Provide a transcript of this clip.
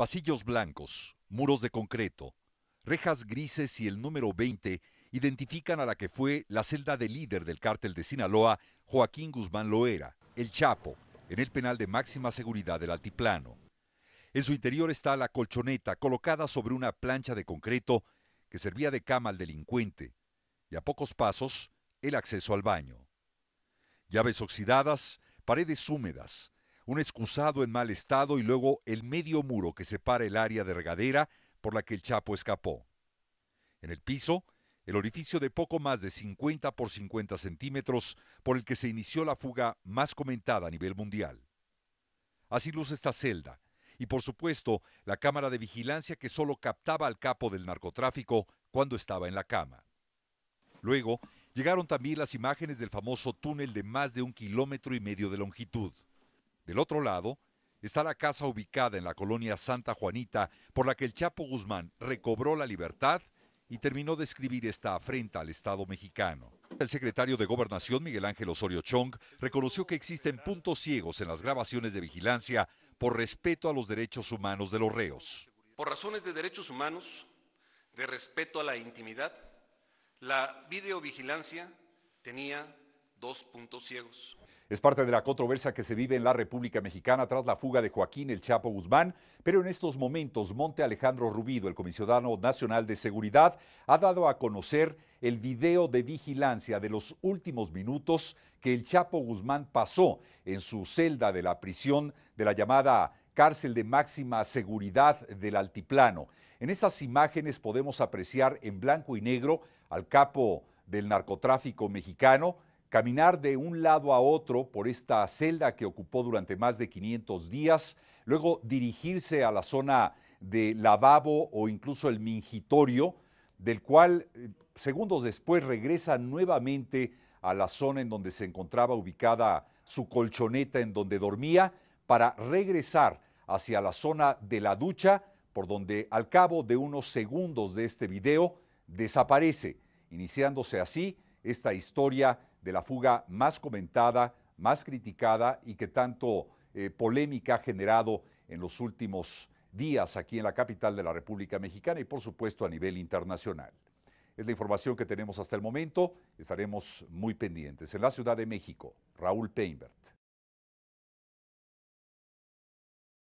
Pasillos blancos, muros de concreto, rejas grises y el número 20 identifican a la que fue la celda del líder del cártel de Sinaloa, Joaquín Guzmán Loera, el Chapo, en el penal de máxima seguridad del Altiplano. En su interior está la colchoneta colocada sobre una plancha de concreto que servía de cama al delincuente y a pocos pasos el acceso al baño. Llaves oxidadas, paredes húmedas, un excusado en mal estado y luego el medio muro que separa el área de regadera por la que el Chapo escapó. En el piso, el orificio de poco más de 50 por 50 centímetros por el que se inició la fuga más comentada a nivel mundial. Así luce esta celda, y por supuesto la cámara de vigilancia que solo captaba al capo del narcotráfico cuando estaba en la cama. Luego, llegaron también las imágenes del famoso túnel de más de un kilómetro y medio de longitud. Del otro lado, está la casa ubicada en la colonia Santa Juanita, por la que el Chapo Guzmán recobró la libertad y terminó de escribir esta afrenta al Estado mexicano. El secretario de Gobernación, Miguel Ángel Osorio Chong, reconoció que existen puntos ciegos en las grabaciones de vigilancia por respeto a los derechos humanos de los reos. Por razones de derechos humanos, de respeto a la intimidad, la videovigilancia tenía dos puntos ciegos. Es parte de la controversia que se vive en la República Mexicana tras la fuga de Joaquín El Chapo Guzmán, pero en estos momentos Monte Alejandro Rubido, el comisionado nacional de seguridad, ha dado a conocer el video de vigilancia de los últimos minutos que el Chapo Guzmán pasó en su celda de la prisión de la llamada cárcel de máxima seguridad del Altiplano. En estas imágenes podemos apreciar en blanco y negro al capo del narcotráfico mexicano, caminar de un lado a otro por esta celda que ocupó durante más de 500 días, luego dirigirse a la zona de lavabo o incluso el mingitorio, del cual eh, segundos después regresa nuevamente a la zona en donde se encontraba ubicada su colchoneta en donde dormía para regresar hacia la zona de la ducha, por donde al cabo de unos segundos de este video desaparece, iniciándose así esta historia de la fuga más comentada, más criticada y que tanto eh, polémica ha generado en los últimos días aquí en la capital de la República Mexicana y por supuesto a nivel internacional. Es la información que tenemos hasta el momento. Estaremos muy pendientes. En la Ciudad de México, Raúl Peinbert.